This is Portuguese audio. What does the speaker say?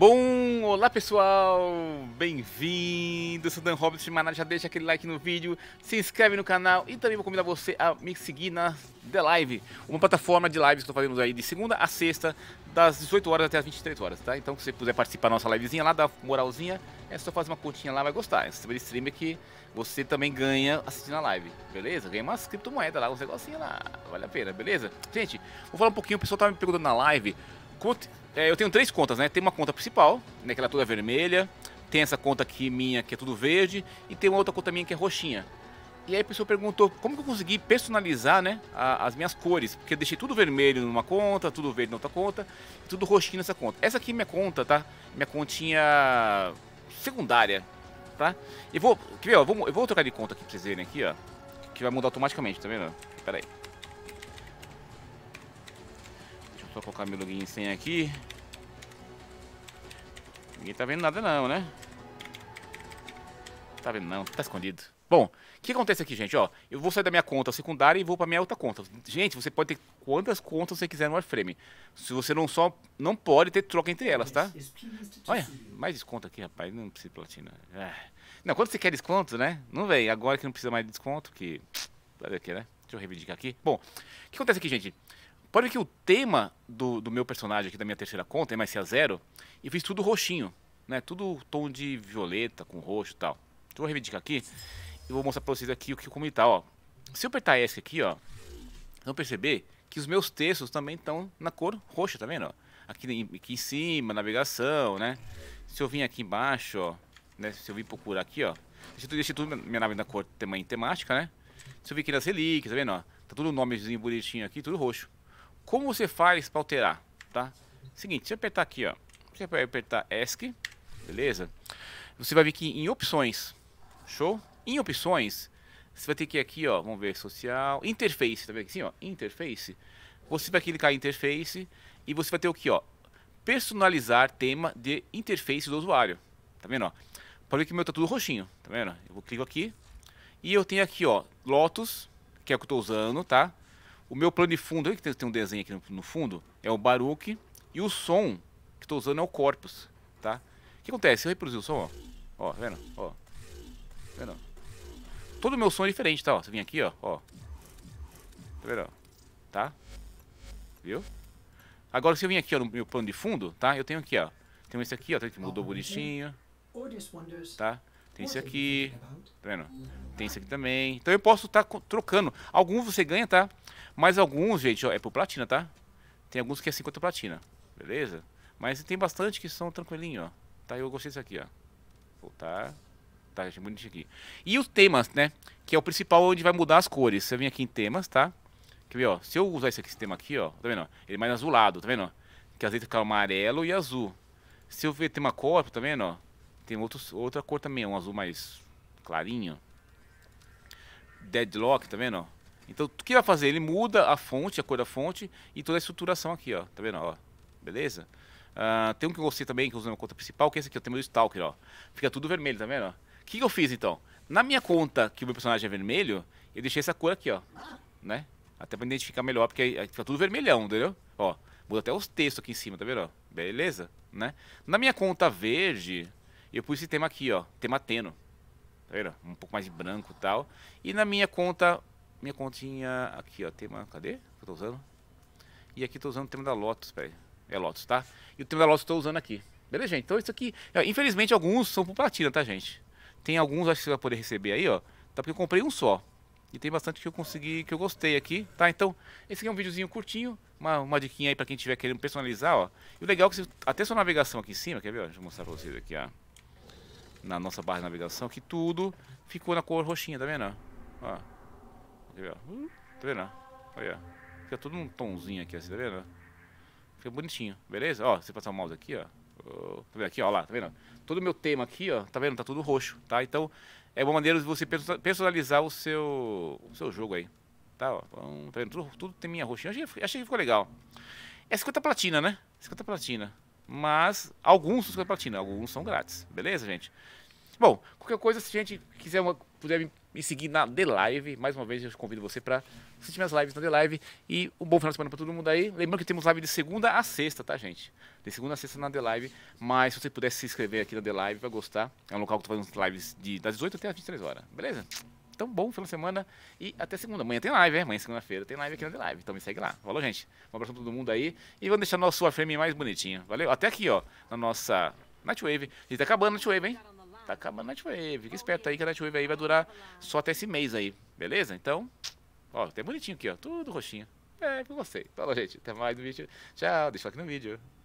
Bom, olá pessoal, bem-vindo, sou Dan Roberts de Maná, já deixa aquele like no vídeo, se inscreve no canal e também vou convidar você a me seguir na The Live, uma plataforma de lives que estou fazendo aí de segunda a sexta, das 18 horas até as 23 horas, tá? Então se você puder participar da nossa livezinha lá, da moralzinha, é só fazer uma curtinha lá, vai gostar, é um tipo streamer que você também ganha assistindo a live, beleza? Ganha umas criptomoedas lá, uns negocinhos lá, vale a pena, beleza? Gente, vou falar um pouquinho, o pessoal estava me perguntando na live é, eu tenho três contas, né? Tem uma conta principal, né, que ela é toda vermelha. Tem essa conta aqui minha, que é tudo verde. E tem uma outra conta minha que é roxinha. E aí a pessoa perguntou como que eu consegui personalizar né, a, as minhas cores. Porque eu deixei tudo vermelho numa conta, tudo verde na outra conta, e tudo roxinho nessa conta. Essa aqui é minha conta, tá? Minha continha secundária, tá? Eu vou, quer ver, ó, eu vou, eu vou trocar de conta aqui pra vocês verem aqui, ó. Que vai mudar automaticamente, tá vendo? Pera aí. Só colocar meu login sem aqui. Ninguém tá vendo nada não, né? Tá vendo não, tá escondido. Bom, o que acontece aqui, gente? Ó, eu vou sair da minha conta secundária e vou para minha outra conta. Gente, você pode ter quantas contas você quiser no Warframe. Se você não só não pode ter troca entre elas, tá? Olha, mais desconto aqui, rapaz. Não precisa de platina. É. Não, quando você quer desconto, né? Não vem. Agora que não precisa mais de desconto, que fazer aqui, né? Deixa eu reivindicar aqui. Bom, o que acontece aqui, gente? Pode ver que o tema do, do meu personagem aqui da minha terceira conta, MSA0, eu fiz tudo roxinho, né? Tudo tom de violeta com roxo e tal. Deixa eu reivindicar aqui e vou mostrar pra vocês aqui o que como ele tá, ó. Se eu apertar ESC aqui, ó, vão perceber que os meus textos também estão na cor roxa, tá vendo? Ó? Aqui, aqui em cima, navegação, né? Se eu vim aqui embaixo, ó, né? Se eu vim procurar aqui, ó. Deixei tudo, minha nave na cor temática, né? Se eu vir aqui nas relíquias, tá vendo? Ó? Tá tudo o nomezinho bonitinho aqui, tudo roxo. Como você faz para alterar, tá? Seguinte, se eu apertar aqui, ó. Você vai apertar ESC, beleza? Você vai vir aqui em opções, show? Em opções, você vai ter que ir aqui, ó. Vamos ver, social, interface, tá vendo aqui assim, ó? Interface. Você vai clicar em interface e você vai ter o que, ó? Personalizar tema de interface do usuário. Tá vendo, ó? Pode ver que meu tá tudo roxinho, tá vendo? Eu clico aqui e eu tenho aqui, ó, Lotus, que é o que eu tô usando, tá? O meu plano de fundo, que tem um desenho aqui no, no fundo, é o Baruch. E o som que estou usando é o Corpus, tá? O que acontece? Eu reproduzi o som, ó. Ó, tá vendo? Ó. Tá vendo? Todo o meu som é diferente, tá? Ó, você vem aqui, ó. ó. Tá vendo? Tá? Viu? Agora, se eu vim aqui ó, no meu plano de fundo, tá? Eu tenho aqui, ó. Tenho esse aqui, ó. tem Que mudou ah, bonitinho. Tá? Tem esse aqui. Tá vendo? Tem esse aqui também. Então eu posso estar tá trocando. Alguns você ganha, tá? Mas alguns, gente, ó, é por platina, tá? Tem alguns que é 50 platina. Beleza? Mas tem bastante que são tranquilinho, ó. Tá, eu gostei desse aqui, ó. Voltar. Tá, tá, achei bonito aqui. E os temas, né? Que é o principal onde vai mudar as cores. Você vem aqui em temas, tá? Quer ver, ó. Se eu usar esse, aqui, esse tema aqui, ó. Tá vendo? Ele é mais azulado, tá vendo? Que às vezes fica amarelo e azul. Se eu ver tema corpo, tá vendo, ó. Tem outra cor também, um azul mais clarinho. Deadlock, tá vendo? Então, o que vai fazer? Ele muda a fonte, a cor da fonte e toda a estruturação aqui, ó. Tá vendo, ó? Beleza? Uh, tem um que eu gostei também, que eu usei na conta principal, que é esse aqui, eu tenho meu Stalker, ó. Fica tudo vermelho, tá vendo? O que, que eu fiz, então? Na minha conta, que o meu personagem é vermelho, eu deixei essa cor aqui, ó. Né? Até pra identificar melhor, porque aí fica tudo vermelhão, entendeu? Ó, muda até os textos aqui em cima, tá vendo? Ó? Beleza? Né? Na minha conta verde, eu pus esse tema aqui, ó, tema Teno. Tá vendo? Um pouco mais de branco e tal. E na minha conta, minha continha aqui, ó, tema, cadê? Que eu tô usando? E aqui tô usando o tema da Lotus, peraí. É Lotus, tá? E o tema da Lotus tô usando aqui. Beleza, gente? Então isso aqui, é, infelizmente alguns são por platina, tá, gente? Tem alguns, acho que você vai poder receber aí, ó. Tá porque eu comprei um só. E tem bastante que eu consegui, que eu gostei aqui, tá? Então, esse aqui é um videozinho curtinho, uma, uma diquinha aí pra quem tiver querendo personalizar, ó. E o legal é que você, até sua navegação aqui em cima, quer ver, ó? Deixa eu mostrar pra vocês aqui, ó na nossa barra de navegação que tudo ficou na cor roxinha, tá vendo? Ó. Hum, tá vendo? Aí, ó. Fica tudo num tomzinho aqui, assim, tá vendo? Fica bonitinho, beleza? Ó, você passar o mouse aqui, ó. Tá vendo aqui, ó lá, tá vendo? Todo o meu tema aqui, ó, tá vendo? Tá tudo roxo, tá? Então, é uma maneira de você personalizar o seu, o seu jogo aí. Tá, ó. Então, tá vendo? Tudo, tudo tem minha roxinha. Achei, achei que ficou legal. É 50 platina, né? 50 platina mas alguns são platina, alguns são grátis. Beleza, gente? Bom, qualquer coisa, se a gente quiser uma, puder me seguir na The Live, mais uma vez eu convido você para assistir minhas lives na The Live e um bom final de semana para todo mundo aí. Lembrando que temos live de segunda a sexta, tá, gente? De segunda a sexta na The Live, mas se você puder se inscrever aqui na The Live, vai gostar. É um local que eu tô fazendo lives de, das 18 até as 23 horas, beleza? tão bom final de semana. E até segunda. Amanhã tem live, né? Amanhã, segunda-feira, tem live aqui na The Live. Então me segue lá. Falou, gente. Um abraço pra todo mundo aí. E vamos deixar nosso frame mais bonitinho. Valeu? Até aqui, ó. Na nossa Nightwave. A gente tá acabando a Nightwave, hein? Tá acabando a Nightwave. Fica esperto aí que a Nightwave aí vai durar só até esse mês aí. Beleza? Então, ó, até bonitinho aqui, ó. Tudo roxinho. É, eu você Falou, gente. Até mais no vídeo. Tchau. Deixa o like no vídeo.